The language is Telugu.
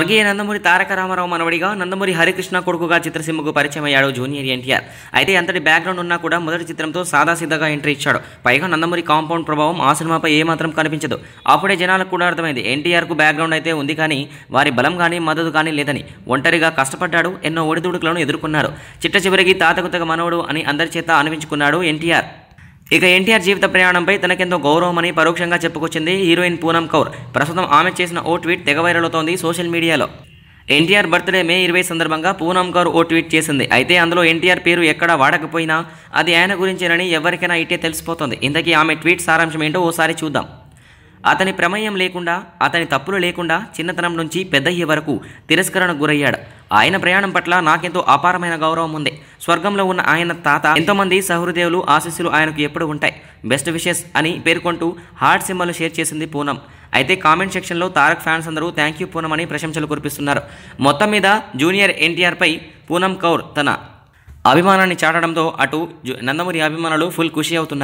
స్వర్గీయ నందమూరి తారక రామారావు మనవడిగా నందమూరి హరికృష్ణ కొడుకుగా చిత్రసీమకు పరిచయం అయ్యాడు జూనియర్ ఎన్టీఆర్ అయితే అంతటి బ్యాక్గ్రౌండ్ ఉన్నా కూడా మొదటి చిత్రంతో సాదాసీదాగా ఎంట్రీ ఇచ్చాడు పైగా నందమూరి కాంపౌండ్ ప్రభావం ఆ సినిమాపై ఏమాత్రం కనిపించదు అప్పుడే జనాలకు కూడా అర్థమైంది ఎన్టీఆర్కు బ్యాక్గ్రౌండ్ అయితే ఉంది కానీ వారి బలం కానీ మద్దతు కానీ లేదని ఒంటరిగా కష్టపడ్డాడు ఎన్నో ఒడిదుడుకులను ఎదుర్కొన్నారు చిట్ట చివరికి తాతకు తగ మనవడు అని అందరి చేత అనిపించుకున్నాడు ఎన్టీఆర్ ఇక ఎన్టీఆర్ జీవిత ప్రయాణంపై తనకెంతో గౌరవమని పరోక్షంగా చెప్పుకొచ్చింది హీరోయిన్ పూనం కౌర్ ప్రస్తుతం ఆమె చేసిన ఓ ట్వీట్ తెగ వైరల్ అవుతోంది సోషల్ మీడియాలో ఎన్టీఆర్ బర్త్డే మే ఇరవై సందర్భంగా పూనం కౌర్ ఓ ట్వీట్ చేసింది అయితే అందులో ఎన్టీఆర్ పేరు ఎక్కడా వాడకపోయినా అది ఆయన గురించేనని ఎవరికైనా ఇట్టే తెలిసిపోతుంది ఇంతకీ ఆమె ట్వీట్ సారాంశం ఏంటో ఓసారి చూద్దాం అతని ప్రమేయం లేకుండా అతని తప్పులు లేకుండా చిన్నతనం నుంచి పెద్దయ్యే వరకు తిరస్కరణకు గురయ్యాడు ఆయన ప్రయాణం పట్ల నాకెంతో అపారమైన గౌరవం ఉంది స్వర్గంలో ఉన్న ఆయన తాత ఎంతోమంది సహృదేవులు ఆశీస్సులు ఆయనకు ఎప్పుడు ఉంటాయి బెస్ట్ విషెస్ అని పేర్కొంటూ హార్ట్ సింబల్ షేర్ చేసింది పూనం అయితే కామెంట్ సెక్షన్లో తారక్ ఫ్యాన్స్ అందరూ థ్యాంక్ యూ పూనం అని ప్రశంసలు కురిపిస్తున్నారు మొత్తం మీద జూనియర్ ఎన్టీఆర్పై పూనం కౌర్ తన అభిమానాన్ని చాటడంతో అటు నందమూరి అభిమానులు ఫుల్ ఖుషి అవుతున్నారు